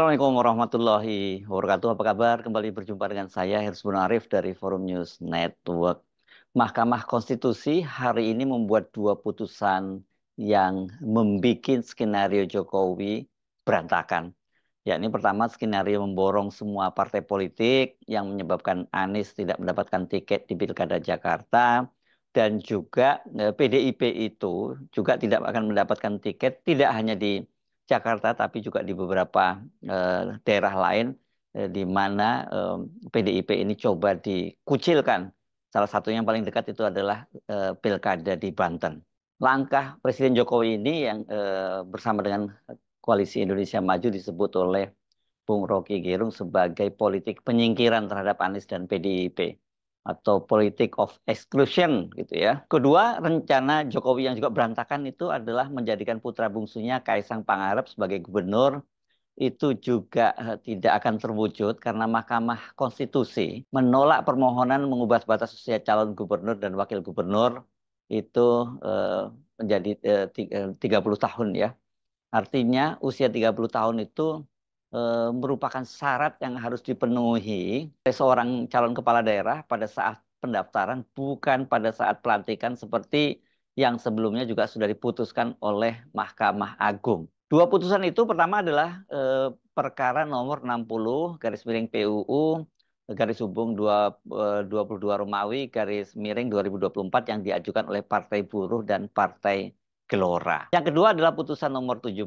Assalamualaikum warahmatullahi wabarakatuh. Apa kabar? Kembali berjumpa dengan saya Hersbun Arif dari Forum News Network. Mahkamah Konstitusi hari ini membuat dua putusan yang membuat skenario Jokowi berantakan. Yakni pertama skenario memborong semua partai politik yang menyebabkan Anies tidak mendapatkan tiket di Pilkada Jakarta dan juga PDIP eh, itu juga tidak akan mendapatkan tiket tidak hanya di Jakarta tapi juga di beberapa eh, daerah lain eh, di mana eh, PDIP ini coba dikucilkan. Salah satunya yang paling dekat itu adalah eh, pilkada di Banten. Langkah Presiden Jokowi ini yang eh, bersama dengan Koalisi Indonesia Maju disebut oleh Bung Rocky Gerung sebagai politik penyingkiran terhadap Anies dan PDIP atau politik of exclusion gitu ya. Kedua, rencana Jokowi yang juga berantakan itu adalah menjadikan putra bungsunya Kaisang Pangarep sebagai gubernur itu juga eh, tidak akan terwujud karena Mahkamah Konstitusi menolak permohonan mengubah batas usia calon gubernur dan wakil gubernur itu eh, menjadi eh, tiga 30 tahun ya. Artinya usia 30 tahun itu e, merupakan syarat yang harus dipenuhi oleh seorang calon kepala daerah pada saat pendaftaran, bukan pada saat pelantikan seperti yang sebelumnya juga sudah diputuskan oleh Mahkamah Agung. Dua putusan itu pertama adalah e, perkara nomor 60 garis miring PUU garis hubung 2, 22 eh, Romawi garis miring 2024 yang diajukan oleh Partai Buruh dan Partai gelora. Yang kedua adalah putusan nomor 70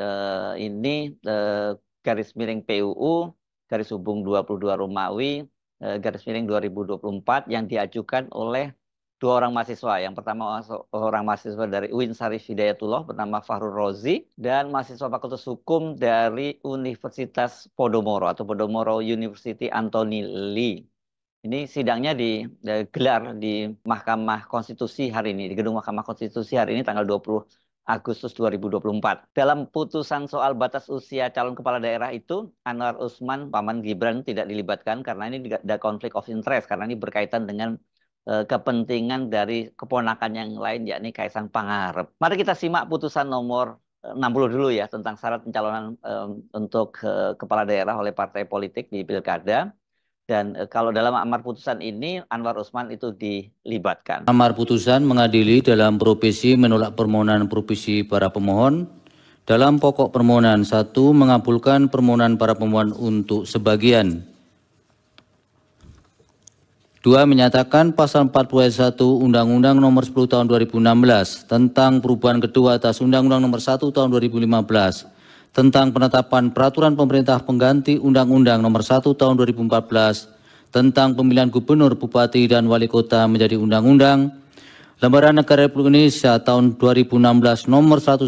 eh, ini eh, garis miring PUU garis hubung 22 Romawi eh, garis miring 2024 yang diajukan oleh dua orang mahasiswa. Yang pertama orang mahasiswa dari UIN Sarif Hidayatullah bernama Fahrul Rozi dan mahasiswa Fakultas Hukum dari Universitas Podomoro atau Podomoro University Anthony Lee ini sidangnya digelar eh, di Mahkamah Konstitusi hari ini, di gedung Mahkamah Konstitusi hari ini tanggal 20 Agustus 2024. Dalam putusan soal batas usia calon kepala daerah itu, Anwar Usman, Paman Gibran tidak dilibatkan karena ini ada konflik of interest, karena ini berkaitan dengan eh, kepentingan dari keponakan yang lain, yakni Kaisang Pangarep. Mari kita simak putusan nomor 60 eh, dulu ya tentang syarat pencalonan um, untuk uh, kepala daerah oleh partai politik di Pilkada dan eh, kalau dalam amar putusan ini Anwar Usman itu dilibatkan. Amar putusan mengadili dalam provisi menolak permohonan provisi para pemohon dalam pokok permohonan satu mengabulkan permohonan para pemohon untuk sebagian. Dua menyatakan pasal 41 Undang-Undang Nomor 10 Tahun 2016 tentang perubahan kedua atas Undang-Undang Nomor 1 Tahun 2015 tentang penetapan peraturan pemerintah pengganti Undang-Undang Nomor 1 Tahun 2014 tentang pemilihan gubernur, bupati, dan wali kota menjadi undang-undang Lembaran Negara Republik Indonesia tahun 2016 nomor 130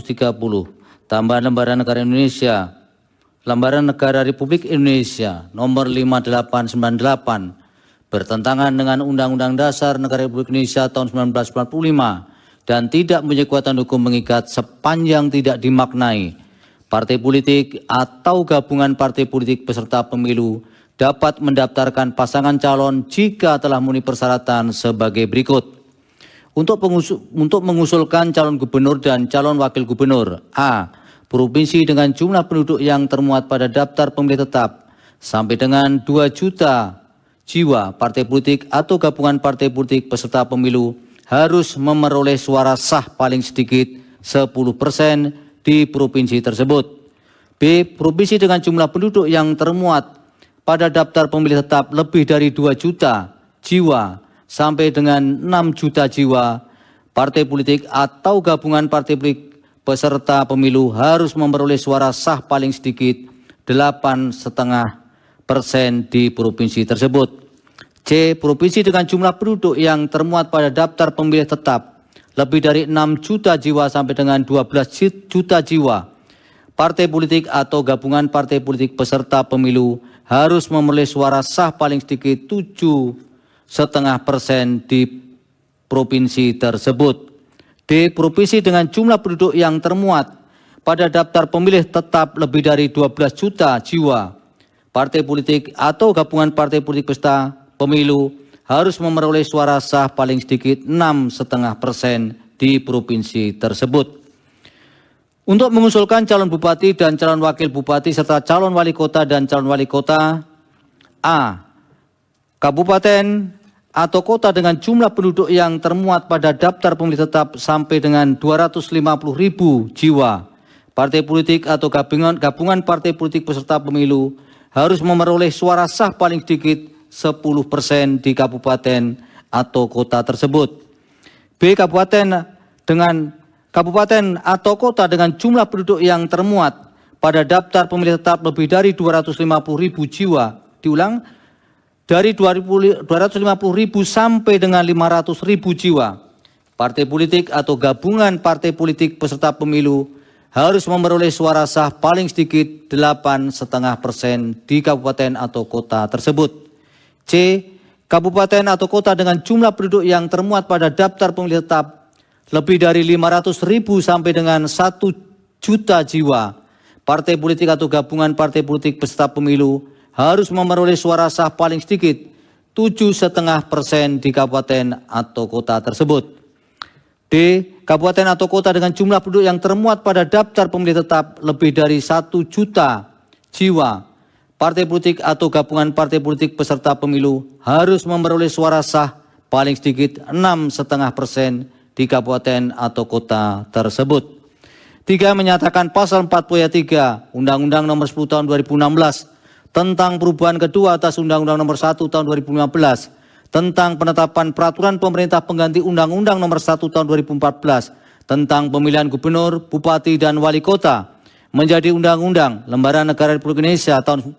tambahan Lembaran Negara Indonesia Lembaran Negara Republik Indonesia nomor 5898 bertentangan dengan Undang-Undang Dasar Negara Republik Indonesia tahun 1945 dan tidak punya kekuatan hukum mengikat sepanjang tidak dimaknai partai politik atau gabungan partai politik peserta pemilu dapat mendaftarkan pasangan calon jika telah memenuhi persyaratan sebagai berikut. Untuk, pengusul, untuk mengusulkan calon gubernur dan calon wakil gubernur, A. Provinsi dengan jumlah penduduk yang termuat pada daftar pemilih tetap sampai dengan 2 juta jiwa partai politik atau gabungan partai politik peserta pemilu harus memperoleh suara sah paling sedikit 10 persen di provinsi tersebut. B. Provinsi dengan jumlah penduduk yang termuat pada daftar pemilih tetap lebih dari 2 juta jiwa sampai dengan 6 juta jiwa, partai politik atau gabungan partai politik peserta pemilu harus memperoleh suara sah paling sedikit 8,5 persen di provinsi tersebut. C. Provinsi dengan jumlah penduduk yang termuat pada daftar pemilih tetap lebih dari 6 juta jiwa sampai dengan 12 juta jiwa. Partai politik atau gabungan partai politik peserta pemilu harus memperoleh suara sah paling sedikit 7 setengah persen di provinsi tersebut. D. Provinsi dengan jumlah penduduk yang termuat pada daftar pemilih tetap lebih dari 12 juta jiwa. Partai politik atau gabungan partai politik peserta pemilu harus memperoleh suara sah paling sedikit 6,5 persen di provinsi tersebut. Untuk mengusulkan calon bupati dan calon wakil bupati serta calon wali kota dan calon wali kota A. Kabupaten atau kota dengan jumlah penduduk yang termuat pada daftar pemilih tetap sampai dengan 250 ribu jiwa. Partai politik atau gabungan, gabungan partai politik peserta pemilu harus memperoleh suara sah paling sedikit 10% di kabupaten atau kota tersebut. B. Kabupaten dengan kabupaten atau kota dengan jumlah penduduk yang termuat pada daftar pemilih tetap lebih dari 250 ribu jiwa. Diulang, dari 250 ribu sampai dengan 500 ribu jiwa. Partai politik atau gabungan partai politik peserta pemilu harus memperoleh suara sah paling sedikit 8,5 persen di kabupaten atau kota tersebut. C. Kabupaten atau kota dengan jumlah penduduk yang termuat pada daftar pemilih tetap lebih dari 500 ribu sampai dengan 1 juta jiwa. Partai politik atau gabungan partai politik peserta pemilu harus memperoleh suara sah paling sedikit 7,5 persen di kabupaten atau kota tersebut. D. Kabupaten atau kota dengan jumlah penduduk yang termuat pada daftar pemilih tetap lebih dari 1 juta jiwa partai politik atau gabungan partai politik peserta pemilu harus memperoleh suara sah paling sedikit 6,5 persen di kabupaten atau kota tersebut. Tiga menyatakan pasal 40 ayat 3 Undang-Undang nomor 10 tahun 2016 tentang perubahan kedua atas Undang-Undang nomor 1 tahun 2015 tentang penetapan peraturan pemerintah pengganti Undang-Undang nomor 1 tahun 2014 tentang pemilihan gubernur, bupati, dan wali kota menjadi Undang-Undang Lembaran Negara Republik Indonesia tahun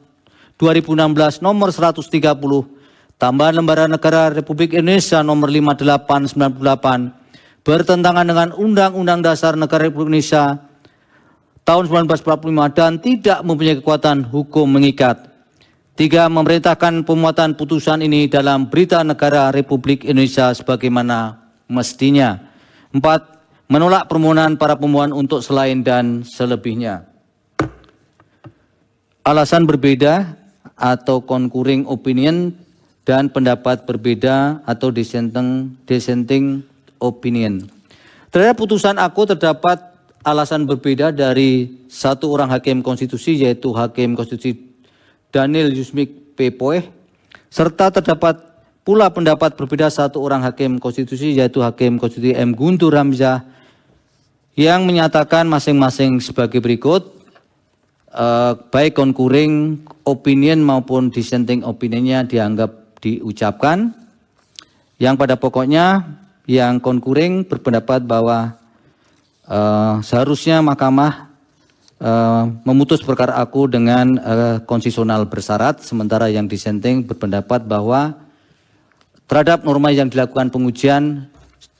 2016 nomor 130 tambahan lembaran negara Republik Indonesia nomor 5898 bertentangan dengan Undang-Undang Dasar Negara Republik Indonesia tahun 1945 dan tidak mempunyai kekuatan hukum mengikat. Tiga, memerintahkan pemuatan putusan ini dalam berita negara Republik Indonesia sebagaimana mestinya. Empat, menolak permohonan para pemohon untuk selain dan selebihnya. Alasan berbeda atau concurring opinion dan pendapat berbeda atau dissenting, dissenting opinion. Terhadap putusan aku terdapat alasan berbeda dari satu orang hakim konstitusi yaitu Hakim Konstitusi Daniel Yusmik P. Poeh serta terdapat pula pendapat berbeda satu orang hakim konstitusi yaitu Hakim Konstitusi M. Guntur Ramzah yang menyatakan masing-masing sebagai berikut eh, baik concurring opinion maupun dissenting opinionnya dianggap diucapkan. Yang pada pokoknya yang concurring berpendapat bahwa eh, seharusnya mahkamah eh, memutus perkara aku dengan eh, konsesional bersyarat, sementara yang dissenting berpendapat bahwa terhadap norma yang dilakukan pengujian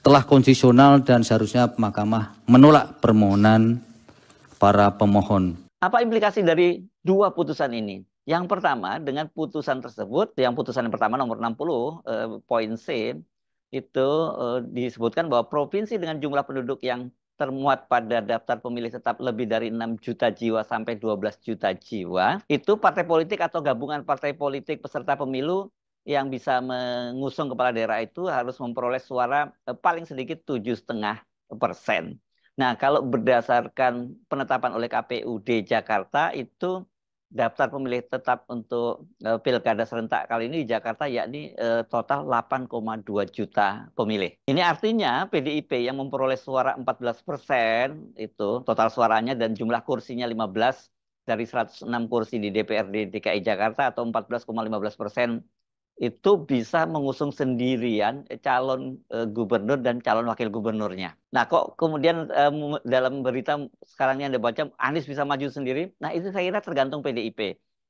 telah konsesional dan seharusnya mahkamah menolak permohonan para pemohon. Apa implikasi dari dua putusan ini? Yang pertama, dengan putusan tersebut, yang putusan yang pertama nomor 60, eh, poin C, itu eh, disebutkan bahwa provinsi dengan jumlah penduduk yang termuat pada daftar pemilih tetap lebih dari 6 juta jiwa sampai 12 juta jiwa, itu partai politik atau gabungan partai politik peserta pemilu yang bisa mengusung kepala daerah itu harus memperoleh suara eh, paling sedikit tujuh setengah persen. Nah, kalau berdasarkan penetapan oleh KPUD Jakarta itu daftar pemilih tetap untuk e, pilkada serentak kali ini di Jakarta yakni uh, total 8,2 juta pemilih. Ini artinya PDIP yang memperoleh suara 14 persen itu total suaranya dan jumlah kursinya 15 dari 106 kursi di DPRD DKI Jakarta atau 14,15 persen itu bisa mengusung sendirian eh, calon eh, gubernur dan calon wakil gubernurnya. Nah, kok kemudian eh, dalam berita sekarang ini Anda baca Anies bisa maju sendiri? Nah, itu saya kira tergantung PDIP.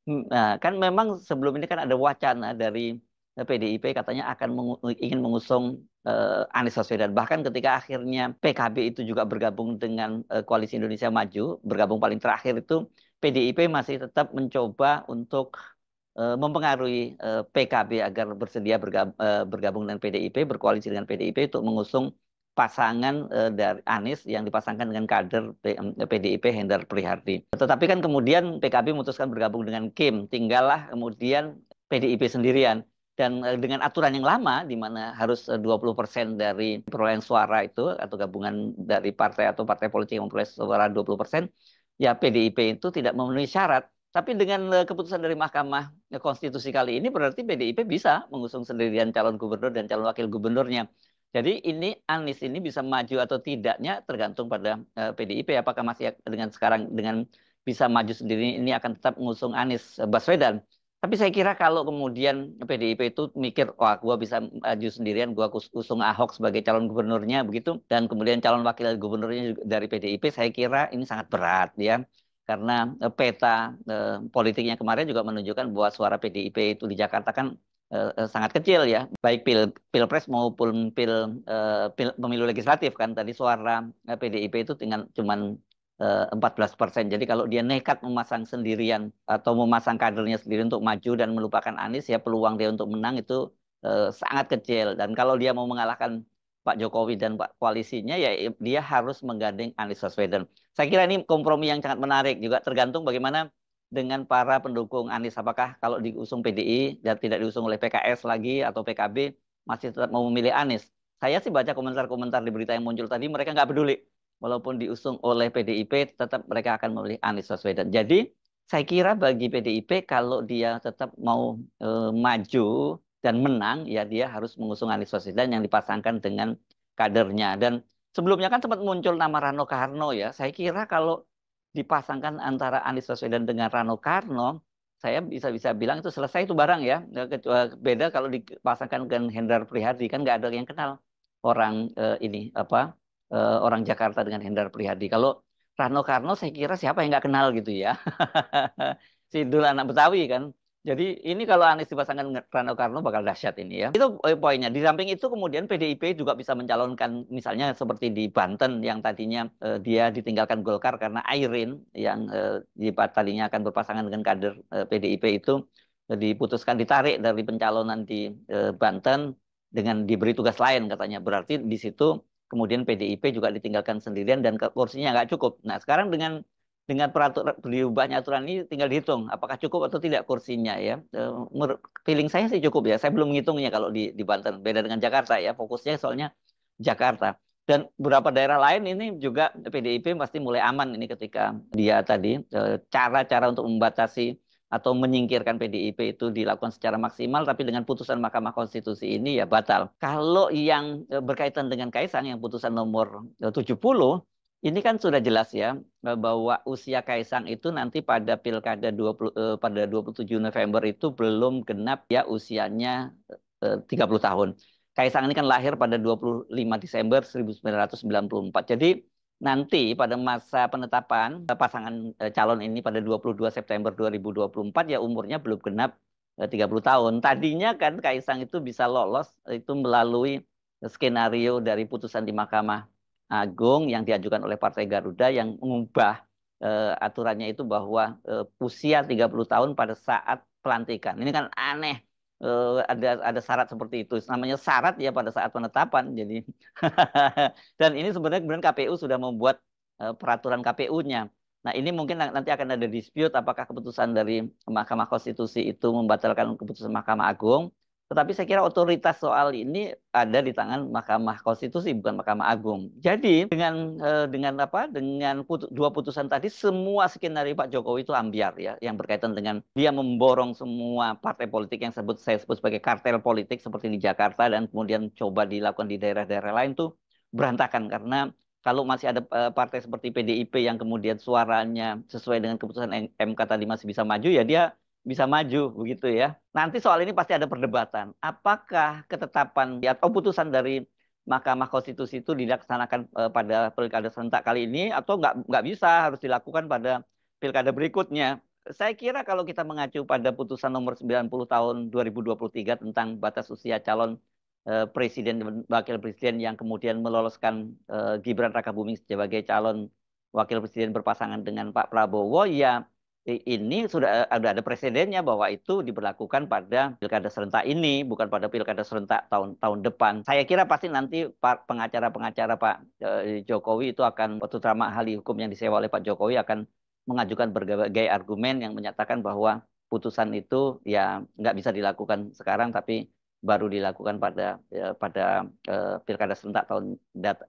Hmm, nah, kan memang sebelum ini kan ada wacana dari PDIP katanya akan mengu ingin mengusung uh, Anies Baswedan. Bahkan ketika akhirnya PKB itu juga bergabung dengan uh, Koalisi Indonesia Maju, bergabung paling terakhir itu PDIP masih tetap mencoba untuk Eh, mempengaruhi eh, PKB agar bersedia eh, bergabung dengan PDIP, berkoalisi dengan PDIP untuk mengusung pasangan dari Anies yang dipasangkan dengan kader PDIP Hendar Prihardi. Tetapi kan kemudian PKB memutuskan bergabung dengan Kim, tinggallah kemudian PDIP sendirian dan dengan aturan yang lama di mana harus 20% dari perolehan suara itu atau gabungan dari partai atau partai politik yang memperoleh suara 20%, ya PDIP itu tidak memenuhi syarat tapi dengan eh, keputusan dari Mahkamah Konstitusi kali ini berarti PDIP bisa mengusung sendirian calon gubernur dan calon wakil gubernurnya. Jadi ini Anies ini bisa maju atau tidaknya tergantung pada PDIP eh, apakah masih dengan sekarang dengan bisa maju sendiri ini akan tetap mengusung Anies Baswedan. Tapi saya kira kalau kemudian PDIP itu mikir, wah gue bisa maju sendirian, gue usung Ahok sebagai calon gubernurnya begitu, dan kemudian calon wakil gubernurnya dari PDIP, saya kira ini sangat berat ya karena uh, peta uh, politiknya kemarin juga menunjukkan bahwa suara PDIP itu di Jakarta kan uh, sangat kecil ya, baik pil pilpres maupun pil, uh, pil pemilu legislatif kan tadi suara uh, PDIP itu dengan cuman 14 persen. Jadi kalau dia nekat memasang sendirian atau memasang kadernya sendiri untuk maju dan melupakan Anies, ya peluang dia untuk menang itu uh, sangat kecil. Dan kalau dia mau mengalahkan Pak Jokowi dan Pak koalisinya, ya dia harus menggandeng Anies Baswedan. Saya kira ini kompromi yang sangat menarik juga tergantung bagaimana dengan para pendukung Anies. Apakah kalau diusung PDI dan tidak diusung oleh PKS lagi atau PKB masih tetap mau memilih Anies? Saya sih baca komentar-komentar di berita yang muncul tadi mereka nggak peduli. Walaupun diusung oleh PDIP, tetap mereka akan memilih Anies Baswedan. Jadi saya kira bagi PDIP kalau dia tetap mau e, maju dan menang, ya dia harus mengusung Anies Baswedan yang dipasangkan dengan kadernya. Dan sebelumnya kan sempat muncul nama Rano Karno ya. Saya kira kalau dipasangkan antara Anies Baswedan dengan Rano Karno, saya bisa-bisa bilang itu selesai itu barang ya. Eh, beda kalau dipasangkan dengan Hendar Prihadi kan nggak ada yang kenal orang eh, ini apa eh, orang Jakarta dengan Hendar Prihadi. Kalau Rano Karno saya kira siapa yang nggak kenal gitu ya. dulu anak Betawi kan jadi ini kalau Anies dipasangkan Rano Karno bakal dahsyat ini ya. Itu eh, poinnya. Di samping itu kemudian PDIP juga bisa mencalonkan misalnya seperti di Banten yang tadinya eh, dia ditinggalkan Golkar karena Airin yang eh, tadinya akan berpasangan dengan kader eh, PDIP itu eh, diputuskan ditarik dari pencalonan di eh, Banten dengan diberi tugas lain katanya. Berarti di situ kemudian PDIP juga ditinggalkan sendirian dan kursinya nggak cukup. Nah sekarang dengan dengan peraturan diubahnya aturan ini tinggal dihitung apakah cukup atau tidak kursinya ya. Eh, feeling saya sih cukup ya. Saya belum menghitungnya kalau di, di Banten. Beda dengan Jakarta ya. Fokusnya soalnya Jakarta. Dan beberapa daerah lain ini juga PDIP pasti mulai aman ini ketika dia tadi eh, cara-cara untuk membatasi atau menyingkirkan PDIP itu dilakukan secara maksimal tapi dengan putusan Mahkamah Konstitusi ini ya batal. Kalau yang eh, berkaitan dengan Kaisang yang putusan nomor 70 ini kan sudah jelas ya eh, bahwa usia Kaisang itu nanti pada pilkada 20 eh, pada 27 November itu belum genap ya usianya eh, 30 eh, tahun. Kaisang ini kan lahir pada 25 Desember 1994. Jadi nanti pada masa penetapan eh, pasangan calon ini pada 22 September 2024 ya umurnya belum genap 30 tahun. Tadinya kan Kaisang itu bisa lolos itu melalui skenario dari putusan di Mahkamah Agung yang diajukan oleh Partai Garuda yang mengubah eh, aturannya itu bahwa eh, usia usia 30 tahun pada saat pelantikan. Ini kan aneh eh, ada ada syarat seperti itu. Namanya syarat ya pada saat penetapan. Jadi dan ini sebenarnya kemudian KPU sudah membuat peraturan KPU-nya. Nah, ini mungkin nanti akan ada dispute apakah keputusan dari Mahkamah Konstitusi itu membatalkan keputusan Mahkamah Agung tetapi saya kira otoritas soal ini ada di tangan Mahkamah Konstitusi bukan Mahkamah Agung. Jadi dengan eh, dengan apa dengan putu, dua putusan tadi semua skenario Pak Jokowi itu ambiar ya yang berkaitan dengan dia memborong semua partai politik yang sebut saya sebut sebagai kartel politik seperti di Jakarta dan kemudian coba dilakukan di daerah-daerah lain tuh berantakan karena kalau masih ada eh, partai seperti PDIP yang kemudian suaranya sesuai dengan keputusan MK tadi masih bisa maju ya dia bisa maju begitu ya. Nanti soal ini pasti ada perdebatan. Apakah ketetapan atau putusan dari Mahkamah Konstitusi itu dilaksanakan e, pada pilkada serentak kali ini atau nggak nggak bisa harus dilakukan pada pilkada berikutnya? Saya kira kalau kita mengacu pada putusan nomor 90 tahun 2023 tentang batas usia calon e, presiden dan wakil presiden yang kemudian meloloskan e, Gibran Rakabuming sebagai calon wakil presiden berpasangan dengan Pak Prabowo ya ini sudah eh, ada presidennya bahwa itu diberlakukan pada pilkada serentak ini, bukan pada pilkada serentak tahun tahun depan. Saya kira pasti nanti pengacara-pengacara Pak eh, Jokowi itu akan, waktu terama ahli hukum yang disewa oleh Pak Jokowi akan mengajukan berbagai argumen yang menyatakan bahwa putusan itu ya nggak bisa dilakukan sekarang, tapi baru dilakukan pada ya, pada eh, pilkada serentak tahun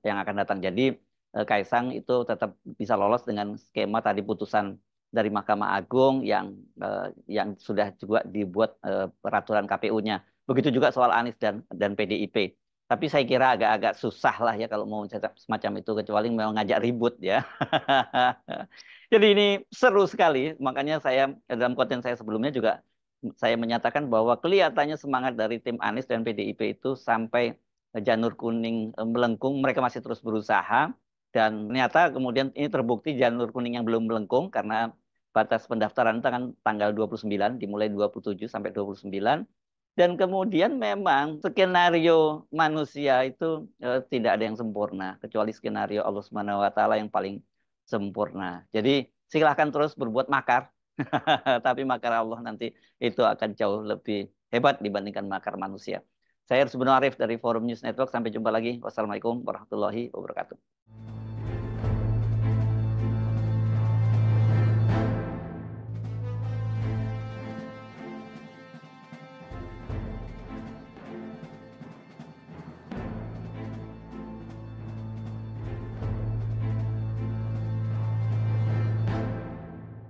yang akan datang. Jadi Kaisang itu tetap bisa lolos dengan skema tadi putusan dari Mahkamah Agung yang eh, yang sudah juga dibuat eh, peraturan KPU-nya. Begitu juga soal Anies dan dan PDIP. Tapi saya kira agak-agak susah lah ya kalau mau semacam itu kecuali memang ngajak ribut ya. Jadi ini seru sekali. Makanya saya dalam konten saya sebelumnya juga saya menyatakan bahwa kelihatannya semangat dari tim Anies dan PDIP itu sampai janur kuning eh, melengkung mereka masih terus berusaha dan ternyata kemudian ini terbukti janur kuning yang belum melengkung karena batas pendaftaran itu kan tanggal 29, dimulai 27 sampai 29. Dan kemudian memang skenario manusia itu eh, tidak ada yang sempurna, kecuali skenario Allah Subhanahu wa taala yang paling sempurna. Jadi silahkan terus berbuat makar, tapi makar Allah nanti itu akan jauh lebih hebat dibandingkan makar manusia. Saya Arif dari Forum News Network. Sampai jumpa lagi. Wassalamualaikum warahmatullahi wabarakatuh.